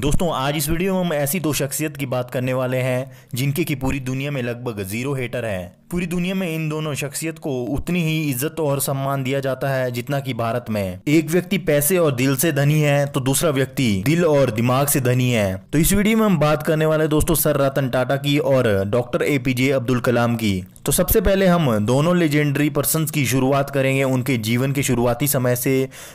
दोस्तों आज इस वीडियो में हम ऐसी दो शख्सियत की बात करने वाले हैं जिनके की पूरी दुनिया में लगभग ज़ीरो हेटर हैं पूरी दुनिया में इन दोनों शख्सियत को उतनी ही इज्जत और सम्मान दिया जाता है जितना कि भारत में एक व्यक्ति पैसे और दिल से धनी है तो दूसरा व्यक्ति दिल और दिमाग से धनी है तो इस वीडियो में हम बात करने वाले दोस्तों सर रतन टाटा की और डॉक्टर एपीजे अब्दुल कलाम की तो सबसे पहले हम दोनों लेजेंडरी पर्सन की शुरुआत करेंगे उनके जीवन के शुरुआती समय से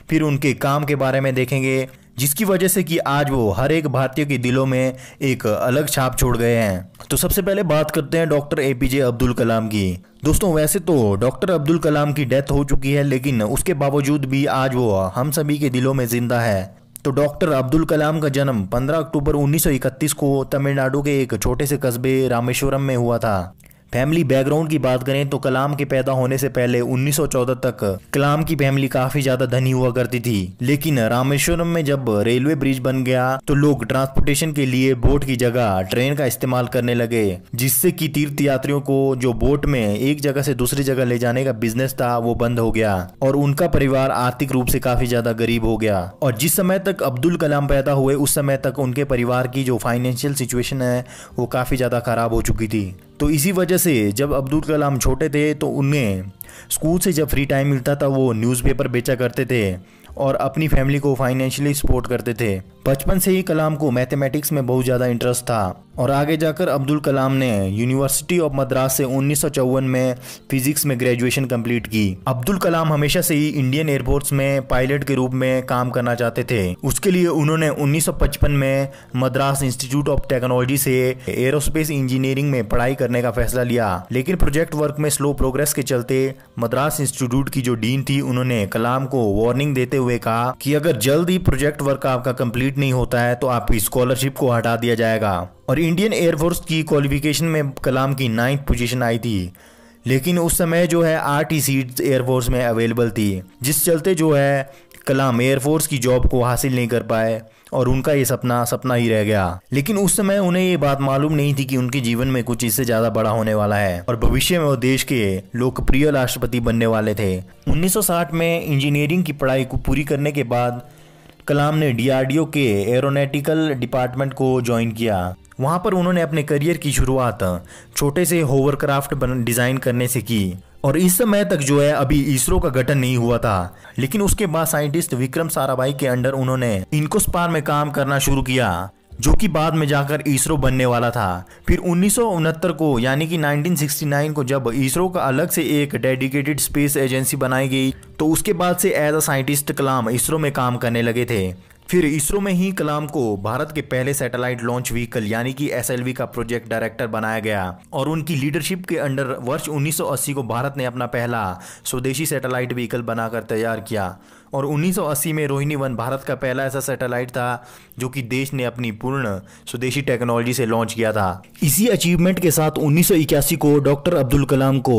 फिर उनके काम के बारे में देखेंगे जिसकी वजह से कि आज वो हर एक भारतीय के दिलों में एक अलग छाप छोड़ गए हैं तो सबसे पहले बात करते हैं doctor A P J Abdul Kalam की दोस्तों वैसे तो डॉक्टर अब्दुल कलाम की डेथ हो चुकी है लेकिन उसके बावजूद भी आज वो हम सभी के दिलों में जिंदा है तो डॉक्टर अब्दुल कलाम का जन्म 15 अक्टूबर 1931 को तमिलनाडु के एक छोटे से कस्बे रामेश्वरम में हुआ था फैमिली बैकग्राउंड की बात करें तो कलाम के पैदा होने से पहले 1914 तक कलाम की फैमिली काफी ज्यादा धनी हुआ करती थी लेकिन रामेश्वरम में जब रेलवे ब्रिज बन गया तो लोग ट्रांसपोर्टेशन के लिए बोट की जगह ट्रेन का इस्तेमाल करने लगे जिससे कि तीर्थ यात्रियों को जो बोट में एक जगह से दूसरी जगह ले जाने का बिजनेस था वो बंद हो गया और उनका परिवार आर्थिक रूप से काफी ज्यादा गरीब हो गया और जिस समय तक अब्दुल कलाम पैदा हुए उस समय तक उनके परिवार की जो फाइनेंशियल सिचुएशन है वो काफी ज्यादा खराब हो चुकी थी तो इसी वजह से जब अब्दुल कलाम छोटे थे तो उन्हें स्कूल से जब फ्री टाइम मिलता था वो न्यूज़पेपर बेचा करते थे और अपनी फैमिली को फाइनेंशियली सपोर्ट करते थे बचपन से ही कलाम को मैथमेटिक्स में बहुत ज़्यादा इंटरेस्ट था और आगे जाकर अब्दुल कलाम ने यूनिवर्सिटी ऑफ मद्रास से उन्नीस में फिजिक्स में ग्रेजुएशन कंप्लीट की अब्दुल कलाम हमेशा से ही इंडियन एयरफोर्स में पायलट के रूप में काम करना चाहते थे उसके लिए उन्होंने 1955 में मद्रास इंस्टीट्यूट ऑफ टेक्नोलॉजी से एरोस्पेस इंजीनियरिंग में पढ़ाई करने का फैसला लिया लेकिन प्रोजेक्ट वर्क में स्लो प्रोग्रेस के चलते मद्रास इंस्टीट्यूट की जो डीन थी उन्होंने कलाम को वार्निंग देते हुए कहा कि अगर जल्द ही प्रोजेक्ट वर्क आपका कम्प्लीट कंप्लीट नहीं होता है तो आपकी स्कॉलरशिप को हटा दिया जाएगा और इंडियन एयरफोर्स की क्वालिफिकेशन में कलाम की नाइन्थ पोजीशन आई थी लेकिन उस समय जो है आर टी सीट एयरफोर्स में अवेलेबल थी जिस चलते जो है कलाम एयरफोर्स की जॉब को हासिल नहीं कर पाए और उनका ये सपना सपना ही रह गया लेकिन उस समय उन्हें ये बात मालूम नहीं थी कि उनके जीवन में कुछ इससे ज्यादा बड़ा होने वाला है और भविष्य में वो देश के लोकप्रिय राष्ट्रपति बनने वाले थे 1960 में इंजीनियरिंग की पढ़ाई को पूरी करने के बाद कलाम ने डीआरडीओ के एरोनेटिकल डिपार्टमेंट को ज्वाइन किया वहाँ पर उन्होंने अपने करियर की शुरुआत छोटे से होवरक्राफ्ट डिज़ाइन करने से की और इस समय तक जो है अभी इसरो का गठन नहीं हुआ था लेकिन उसके बाद साइंटिस्ट विक्रम साराभाई के अंडर उन्होंने इनकोस्पार में काम करना शुरू किया जो कि बाद में जाकर इसरो बनने वाला था फिर उन्नीस को यानी कि 1969 को जब इसरो का अलग से एक डेडिकेटेड स्पेस एजेंसी बनाई गई तो उसके बाद से as a scientist Kalam ISRO में काम करने लगे थे फिर इसरो में ही कलाम को भारत के पहले सैटेलाइट लॉन्च व्हीकल यानी कि एस का प्रोजेक्ट डायरेक्टर बनाया गया और उनकी लीडरशिप के अंडर वर्ष 1980 को भारत ने अपना पहला स्वदेशी सैटेलाइट व्हीकल बनाकर तैयार किया और 1980 में रोहिणी वन भारत का पहला ऐसा सैटेलाइट था जो कि देश ने अपनी पूर्ण स्वदेशी टेक्नोलॉजी से लॉन्च किया था इसी अचीवमेंट के साथ 1981 को डॉक्टर अब्दुल कलाम को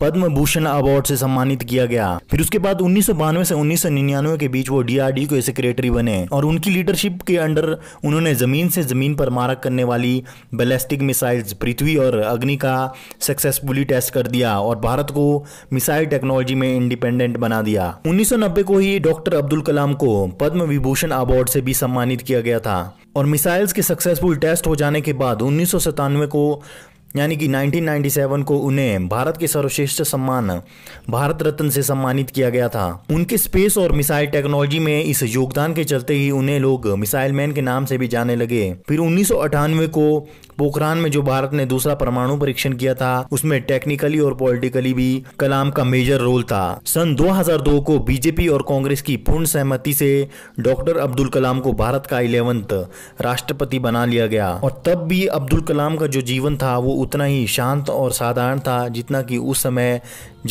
पद्म भूषण अवार्ड से सम्मानित किया गया फिर उसके बाद उन्नीस से उन्नीस के बीच वो डीआरडी के सेक्रेटरी बने और उनकी लीडरशिप के अंडर उन्होंने जमीन से जमीन पर मारक करने वाली बैलिस्टिक मिसाइल्स पृथ्वी और अग्नि का सक्सेसफुली टेस्ट कर दिया और भारत को मिसाइल टेक्नोलॉजी में इंडिपेंडेंट बना दिया 1990 को ही लिए डॉक्टर अब्दुल कलाम को पद्म विभूषण अवार्ड से भी सम्मानित किया गया था और मिसाइल्स के सक्सेसफुल टेस्ट हो जाने के बाद उन्नीस को यानी कि 1997 को उन्हें भारत के सर्वश्रेष्ठ सम्मान भारत रत्न से सम्मानित किया गया था उनके स्पेस और मिसाइल टेक्नोलॉजी में इस योगदान के चलते ही उन्हें लोग मिसाइल मैन के नाम से भी जाने लगे फिर उन्नीस को पोखरान में जो भारत ने दूसरा परमाणु परीक्षण किया था उसमें टेक्निकली और पॉलिटिकली भी कलाम का मेजर रोल था सन 2002 को बीजेपी और कांग्रेस की पूर्ण सहमति से डॉक्टर अब्दुल कलाम को भारत का इलेवंथ राष्ट्रपति बना लिया गया और तब भी अब्दुल कलाम का जो जीवन था वो उतना ही शांत और साधारण था जितना कि उस समय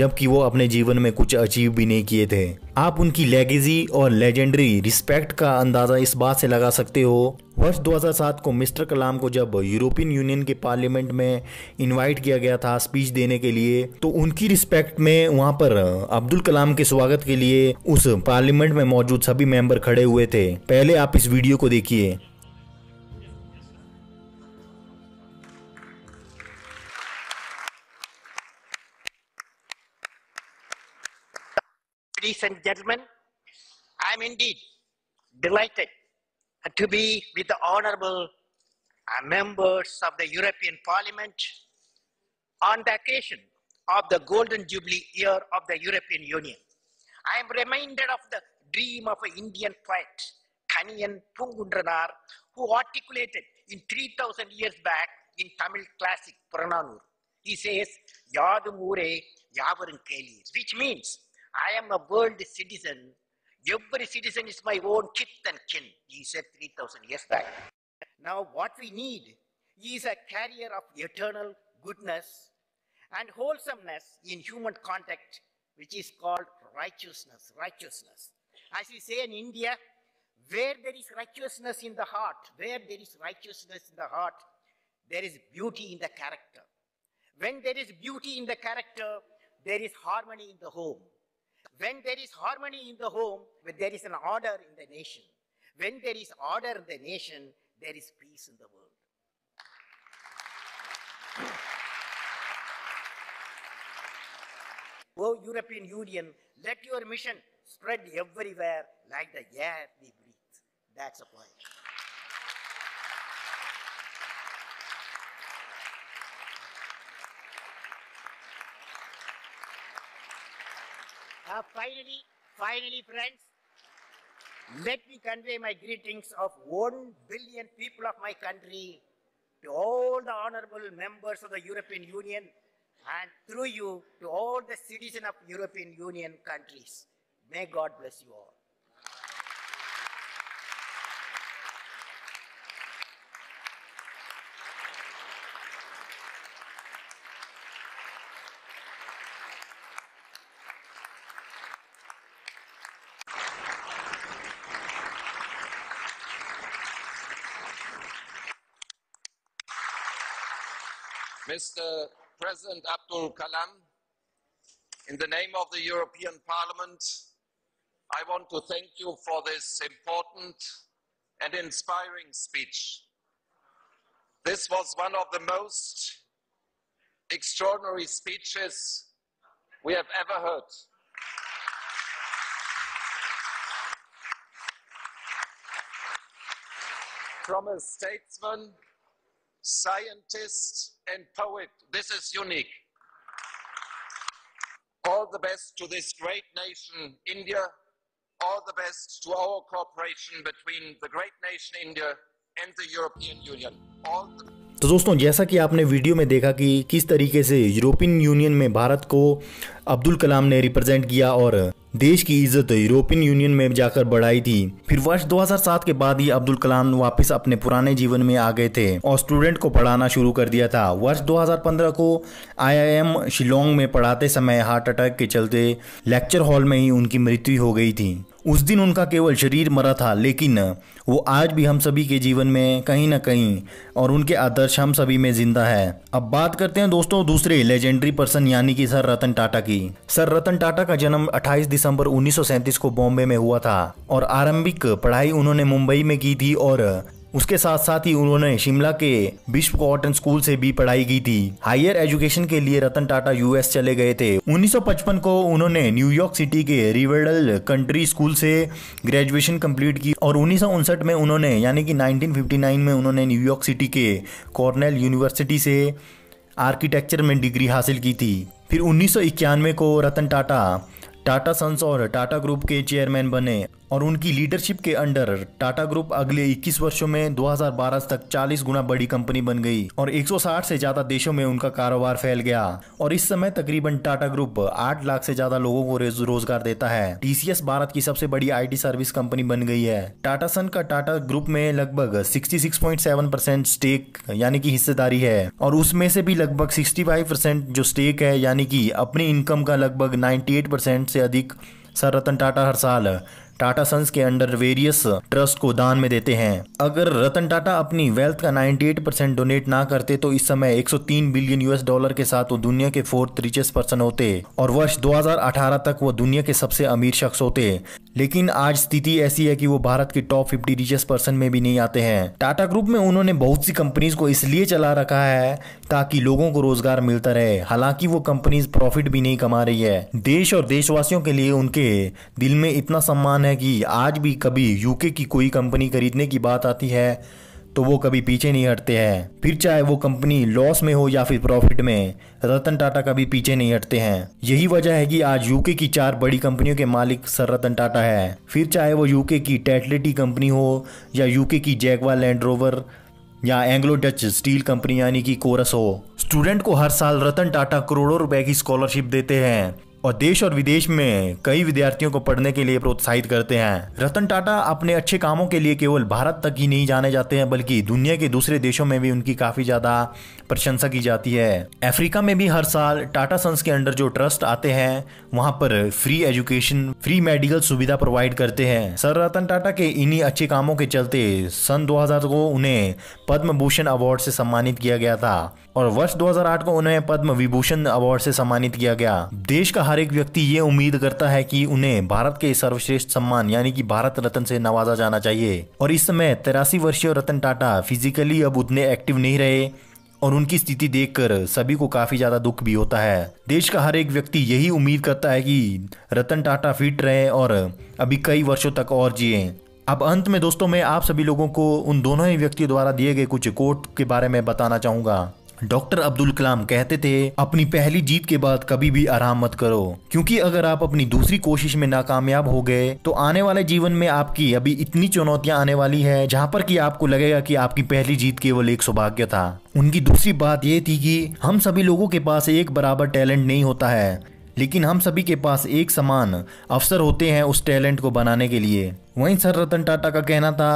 जबकि वो अपने जीवन में कुछ अचीव भी नहीं किए थे आप उनकी लेगेजी और लेजेंडरी रिस्पेक्ट का अंदाज़ा इस बात से लगा सकते हो वर्ष 2007 को मिस्टर कलाम को जब यूरोपियन यूनियन के पार्लियामेंट में इनवाइट किया गया था स्पीच देने के लिए तो उनकी रिस्पेक्ट में वहां पर अब्दुल कलाम के स्वागत के लिए उस पार्लियामेंट में मौजूद सभी मेंबर खड़े हुए थे पहले आप इस वीडियो को देखिए ladies and gentlemen, I'm indeed delighted to be with the honorable uh, members of the European Parliament on the occasion of the Golden Jubilee year of the European Union. I am reminded of the dream of an Indian poet, Kaniyan Pungundranar, who articulated in 3000 years back in Tamil classic Purananur. He says, Yadum Ure Yavarum Keli, which means I am a world citizen. Every citizen is my own kith and kin. He said 3000 years back. Now, what we need is a carrier of eternal goodness and wholesomeness in human contact, which is called righteousness. Righteousness. As we say in India, where there is righteousness in the heart, where there is righteousness in the heart, there is beauty in the character. When there is beauty in the character, there is harmony in the home. When there is harmony in the home, when there is an order in the nation, when there is order in the nation, there is peace in the world. oh, European Union, let your mission spread everywhere like the air we breathe. That's a point. Uh, finally, finally, friends, let me convey my greetings of 1 billion people of my country to all the honorable members of the European Union and through you to all the citizens of European Union countries. May God bless you all. Mr. President Abdul Kalam, in the name of the European Parliament, I want to thank you for this important and inspiring speech. This was one of the most extraordinary speeches we have ever heard. From a statesman scientist, and poet. This is unique. All the best to this great nation, India. All the best to our cooperation between the great nation, India, and the European Union. All the तो दोस्तों जैसा कि आपने video में देखा कि किस तरीके से यूरोपियन यूनियन में भारत को अब्दुल कलाम ने रिप्रेजेंट किया और देश की इज्जत यूरोपियन यूनियन में जाकर बढ़ाई थी फिर वर्ष 2007 के बाद ही अब्दुल कलाम वापस अपने पुराने जीवन में आ गए थे और स्टूडेंट को पढ़ाना शुरू कर दिया था वर्ष 2015 को आईआईएम शिलोंग में पढ़ाते समय हार्ट अटैक के चलते लेक्चर हॉल में ही उनकी मृत्यु हो गई थी उस दिन उनका केवल शरीर मरा था लेकिन वो आज भी हम सभी के जीवन में कहीं ना कहीं और उनके आदर्श हम सभी में जिंदा है अब बात करते हैं दोस्तों दूसरे लेजेंडरी पर्सन यानी कि सर रतन टाटा की सर रतन टाटा का जन्म 28 दिसंबर 1937 को बॉम्बे में हुआ था और आरंभिक पढ़ाई उन्होंने मुंबई में की थी और उसके साथ साथ ही उन्होंने शिमला के विश्व कॉटन स्कूल से भी पढ़ाई की थी हायर एजुकेशन के लिए रतन टाटा यूएस चले गए थे 1955 को उन्होंने न्यूयॉर्क सिटी के रिवर्डल कंट्री स्कूल से ग्रेजुएशन कंप्लीट की और उन्नीस में उन्होंने यानी कि 1959 में उन्होंने न्यूयॉर्क सिटी के कॉर्नेल यूनिवर्सिटी से आर्किटेक्चर में डिग्री हासिल की थी फिर उन्नीस को रतन टाटा टाटा सन्स और टाटा ग्रुप के चेयरमैन बने और उनकी लीडरशिप के अंडर टाटा ग्रुप अगले 21 वर्षों में 2012 तक 40 गुना बड़ी कंपनी बन गई और 160 से ज्यादा देशों में उनका कारोबार फैल गया और इस समय तकरीबन टाटा ग्रुप 8 लाख से ज्यादा लोगों को रोजगार देता है टीसीएस भारत की सबसे बड़ी आई सर्विस कंपनी बन गई है टाटा सन का टाटा ग्रुप में लगभग सिक्सटी स्टेक यानी की हिस्सेदारी है और उसमें से भी लगभग सिक्सटी जो स्टेक है यानी की अपनी इनकम का लगभग नाइन्टी से अधिक सर रतन टाटा हर साल टाटा सन्स के अंडर वेरियस ट्रस्ट को दान में देते हैं अगर रतन टाटा अपनी वेल्थ का 98 परसेंट डोनेट ना करते तो इस समय 103 बिलियन यूएस डॉलर के साथ वो दुनिया के फोर्थ रिचेस्ट पर्सन होते और वर्ष 2018 तक वो दुनिया के सबसे अमीर शख्स होते लेकिन आज स्थिति ऐसी है कि वो भारत के टॉप फिफ्टी रिचेस्ट पर्सन में भी नहीं आते हैं टाटा ग्रुप में उन्होंने बहुत सी कंपनीज को इसलिए चला रखा है ताकि लोगों को रोजगार मिलता रहे हालांकि वो कंपनीज प्रॉफिट भी नहीं कमा रही है देश और देशवासियों के लिए उनके दिल में इतना सम्मान है कि आज भी कभी यूके की कोई कंपनी खरीदने की बात आती है तो वो कभी पीछे नहीं हटते हैं फिर चाहे वो कंपनी लॉस में हो या फिर प्रॉफिट में रतन टाटा कभी पीछे नहीं हटते हैं यही वजह है कि आज यूके की चार बड़ी कंपनियों के मालिक सर रतन टाटा है फिर चाहे वो यूके की टेटलिटी कंपनी हो या यूके की जैगवा लैंड रोवर या एंग्लो डच स्टील कंपनी यानी कि कोरस हो स्टूडेंट को हर साल रतन टाटा करोड़ों रुपए की स्कॉलरशिप देते हैं और देश और विदेश में कई विद्यार्थियों को पढ़ने के लिए प्रोत्साहित करते हैं रतन टाटा अपने अच्छे कामों के लिए केवल भारत तक ही नहीं जाने जाते हैं बल्कि दुनिया के दूसरे देशों में भी उनकी काफी ज्यादा प्रशंसा की जाती है अफ्रीका में भी हर साल टाटा सन्स के अंडर जो ट्रस्ट आते हैं वहाँ पर फ्री एजुकेशन फ्री मेडिकल सुविधा प्रोवाइड करते हैं सर रतन टाटा के इन्हीं अच्छे कामों के चलते सन 2000 को उन्हें पद्म भूषण अवार्ड से सम्मानित किया गया था और वर्ष 2008 को उन्हें पद्म विभूषण अवार्ड से सम्मानित किया गया देश का हर हर एक व्यक्ति ये उम्मीद करता है कि उन्हें भारत के सर्वश्रेष्ठ सम्मान यानी कि भारत रत्न से नवाजा जाना चाहिए और इस समय तिरासी वर्षीय रतन टाटा फिजिकली अब उतने एक्टिव नहीं रहे और उनकी स्थिति देखकर सभी को काफी ज्यादा दुख भी होता है देश का हर एक व्यक्ति यही उम्मीद करता है कि रतन टाटा फिट रहे और अभी कई वर्षों तक और जिए अब अंत में दोस्तों मैं आप सभी लोगों को उन दोनों ही व्यक्तियों द्वारा दिए गए कुछ कोट के बारे में बताना चाहूंगा डॉक्टर अब्दुल कलाम कहते थे अपनी पहली जीत के बाद कभी भी आराम मत करो क्योंकि अगर आप अपनी दूसरी कोशिश में नाकामयाब हो गए तो आने वाले जीवन में आपकी अभी इतनी चुनौतियां आने वाली है जहां पर कि आपको लगेगा कि आपकी पहली जीत केवल एक सौभाग्य था उनकी दूसरी बात यह थी कि हम सभी लोगों के पास एक बराबर टैलेंट नहीं होता है लेकिन हम सभी के पास एक समान अवसर होते हैं उस टैलेंट को बनाने के लिए वहीं सर रतन टाटा का कहना था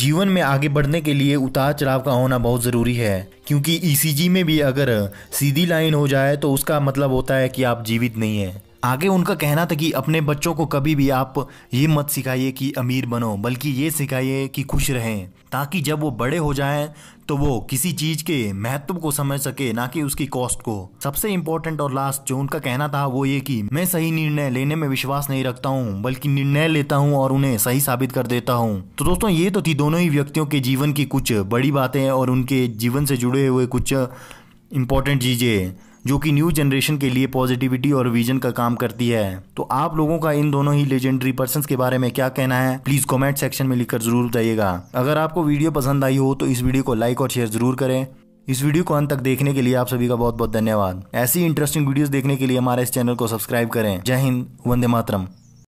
जीवन में आगे बढ़ने के लिए उतार चढ़ाव का होना बहुत ज़रूरी है क्योंकि ईसीजी e में भी अगर सीधी लाइन हो जाए तो उसका मतलब होता है कि आप जीवित नहीं हैं आगे उनका कहना था कि अपने बच्चों को कभी भी आप ये मत सिखाइए कि अमीर बनो बल्कि ये सिखाइए कि खुश रहें ताकि जब वो बड़े हो जाएं तो वो किसी चीज़ के महत्व को समझ सके ना कि उसकी कॉस्ट को सबसे इम्पोर्टेंट और लास्ट जो उनका कहना था वो ये कि मैं सही निर्णय लेने में विश्वास नहीं रखता हूँ बल्कि निर्णय लेता हूँ और उन्हें सही साबित कर देता हूँ तो दोस्तों ये तो थी दोनों ही व्यक्तियों के जीवन की कुछ बड़ी बातें और उनके जीवन से जुड़े हुए कुछ इम्पोर्टेंट चीज़ें जो कि न्यू जनरेशन के लिए पॉजिटिविटी और विजन का काम करती है तो आप लोगों का इन दोनों ही लेजेंडरी पर्सन के बारे में क्या कहना है प्लीज कॉमेंट सेक्शन में लिखकर जरूर बताइएगा अगर आपको वीडियो पसंद आई हो तो इस वीडियो को लाइक और शेयर जरूर करें इस वीडियो को अंत तक देखने के लिए आप सभी का बहुत बहुत धन्यवाद ऐसी इंटरेस्टिंग वीडियोस देखने के लिए हमारे इस चैनल को सब्सक्राइब करें जय हिंद वंदे मातरम